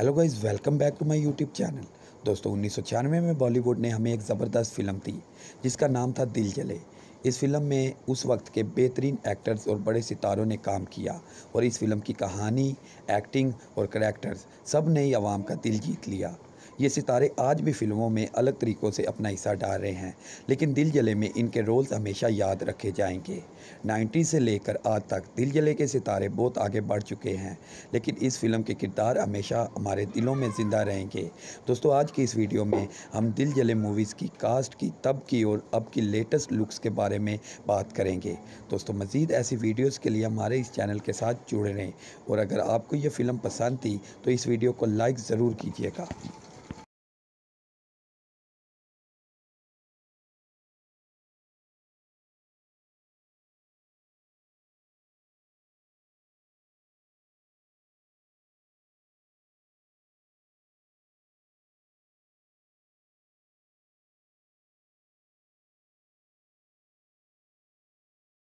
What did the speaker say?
hello guys welcome back to my YouTube channel दोस्तों उन्नीस में बॉलीवुड ने हमें एक ज़बरदस्त फिल्म दी जिसका नाम था दिल जले इस फिल्म में उस वक्त के बेहतरीन एक्टर्स और बड़े सितारों ने काम किया और इस फिल्म की कहानी एक्टिंग और करेक्टर्स सब ने ही आवाम का दिल जीत लिया ये सितारे आज भी फिल्मों में अलग तरीक़ों से अपना हिस्सा डाल रहे हैं लेकिन दिल जले में इनके रोल्स हमेशा याद रखे जाएंगे नाइन्टी से लेकर आज तक दिल जले के सितारे बहुत आगे बढ़ चुके हैं लेकिन इस फिल्म के किरदार हमेशा हमारे दिलों में ज़िंदा रहेंगे दोस्तों आज की इस वीडियो में हम दिल जले मूवीज़ की कास्ट की तब की और अब की लेटेस्ट लुक्स के बारे में बात करेंगे दोस्तों मज़ीद ऐसी वीडियोज़ के लिए हमारे इस चैनल के साथ जुड़े रहें और अगर आपको यह फ़िल्म पसंद थी तो इस वीडियो को लाइक ज़रूर कीजिएगा